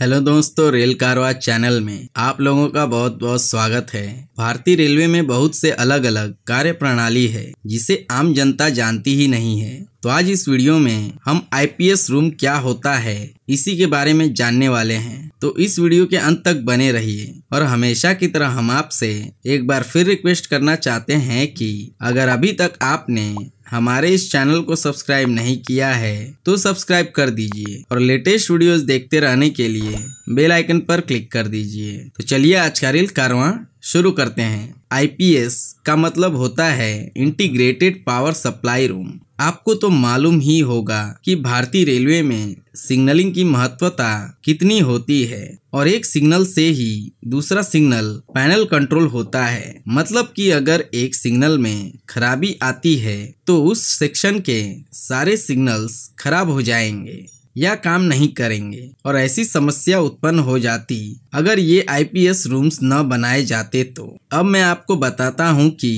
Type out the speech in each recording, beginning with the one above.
hello दोस्तों rail कारवा channel में आप लोगों का बहुत बहुत स्वागत है भारतीय रेलवे में बहुत से अलग अलग कार्य प्रणाली है जिसे आम जनता जानती ही नहीं है तो आज इस वीडियो में हम आईपीएस रूम क्या होता है इसी के बारे में जानने वाले हैं तो इस वीडियो के अंत तक बने रहिए और हमेशा की तरह हम आपसे एक बार फिर रिक्वेस्ट करना चाहते हैं कि अगर अभी तक आपने हमारे इस चैनल को सब्सक्राइब नहीं किया है तो सब्सक्राइब कर दीजिए और लेटेस्ट वीडियोस देखते रहने के लिए बेल आइकन पर क्लिक कर दीजिए तो चलिए आज का रील कारवा शुरू करते हैं आईपीएस का मतलब होता है इंटीग्रेटेड पावर सप्लाई रूम आपको तो मालूम ही होगा कि भारतीय रेलवे में सिग्नलिंग की महत्वता कितनी होती है और एक सिग्नल से ही दूसरा सिग्नल पैनल कंट्रोल होता है मतलब कि अगर एक सिग्नल में खराबी आती है तो उस सेक्शन के सारे सिग्नल्स खराब हो जाएंगे या काम नहीं करेंगे और ऐसी समस्या उत्पन्न हो जाती अगर ये आईपीएस रूम्स न बनाए जाते तो अब मैं आपको बताता हूँ कि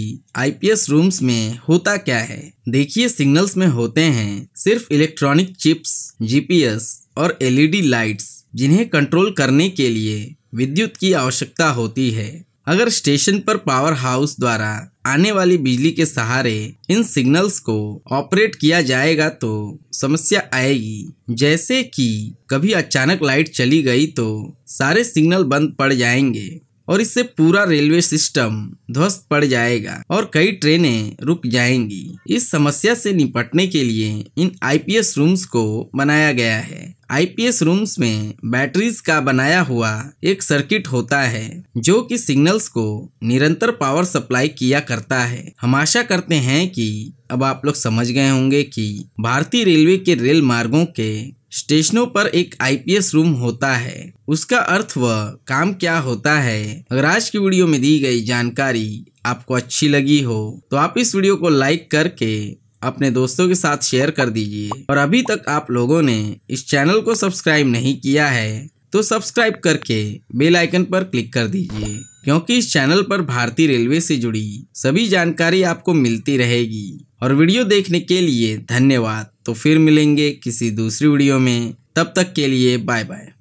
आईपीएस रूम्स में होता क्या है देखिए सिग्नल्स में होते हैं सिर्फ इलेक्ट्रॉनिक चिप्स जीपीएस और एलईडी लाइट्स e जिन्हें कंट्रोल करने के लिए विद्युत की आवश्यकता होती है अगर स्टेशन पर पावर हाउस द्वारा आने वाली बिजली के सहारे इन सिग्नल्स को ऑपरेट किया जाएगा तो समस्या आएगी जैसे कि कभी अचानक लाइट चली गई तो सारे सिग्नल बंद पड़ जाएंगे और इससे पूरा रेलवे सिस्टम ध्वस्त पड़ जाएगा और कई ट्रेनें रुक जाएंगी इस समस्या से निपटने के लिए इन आईपीएस रूम्स को बनाया गया है आईपीएस रूम्स में बैटरीज का बनाया हुआ एक सर्किट होता है जो कि सिग्नल्स को निरंतर पावर सप्लाई किया करता है हम आशा करते हैं कि अब आप लोग समझ गए होंगे कि भारतीय रेलवे के रेल मार्गों के स्टेशनों पर एक आईपीएस रूम होता है उसका अर्थ व काम क्या होता है अगर आज की वीडियो में दी गई जानकारी आपको अच्छी लगी हो तो आप इस वीडियो को लाइक करके अपने दोस्तों के साथ शेयर कर दीजिए और अभी तक आप लोगों ने इस चैनल को सब्सक्राइब नहीं किया है तो सब्सक्राइब करके बेल आइकन पर क्लिक कर दीजिए क्योंकि इस चैनल पर भारतीय रेलवे से जुड़ी सभी जानकारी आपको मिलती रहेगी और वीडियो देखने के लिए धन्यवाद तो फिर मिलेंगे किसी दूसरी वीडियो में तब तक के लिए बाय बाय